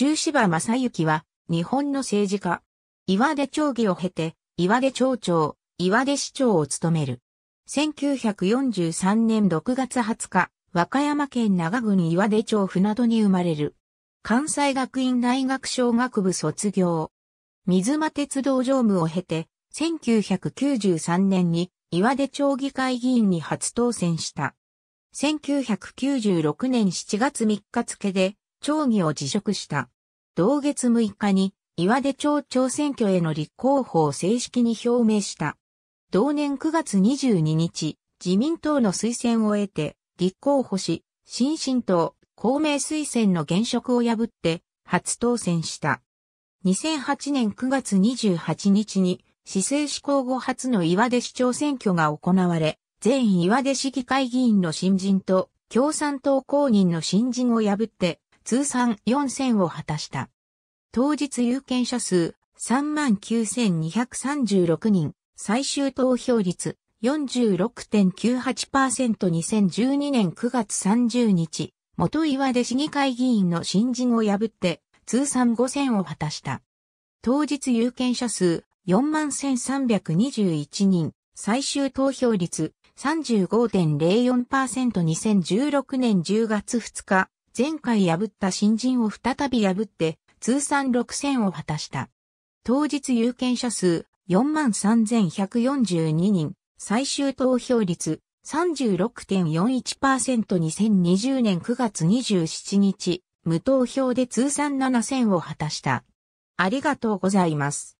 中芝正幸は、日本の政治家。岩出町議を経て、岩出町長、岩出市長を務める。1943年6月20日、和歌山県長郡岩出町船戸に生まれる。関西学院大学小学部卒業。水間鉄道常務を経て、1993年に岩出町議会議員に初当選した。1996年7月3日付で町議を辞職した。同月6日に岩出町長選挙への立候補を正式に表明した。同年9月22日、自民党の推薦を得て立候補し、新進党、公明推薦の現職を破って初当選した。2008年9月28日に市政施行後初の岩出市長選挙が行われ、全岩出市議会議員の新人と共産党公認の新人を破って通算4戦を果たした。当日有権者数39,236人、最終投票率 46.98%2012 年9月30日、元岩出市議会議員の新人を破って通算5選を果たした。当日有権者数41,321人、最終投票率 35.04%2016 年10月2日、前回破った新人を再び破って、通算6戦を果たした。当日有権者数43,142人、最終投票率 36.41%2020 年9月27日、無投票で通算7戦を果たした。ありがとうございます。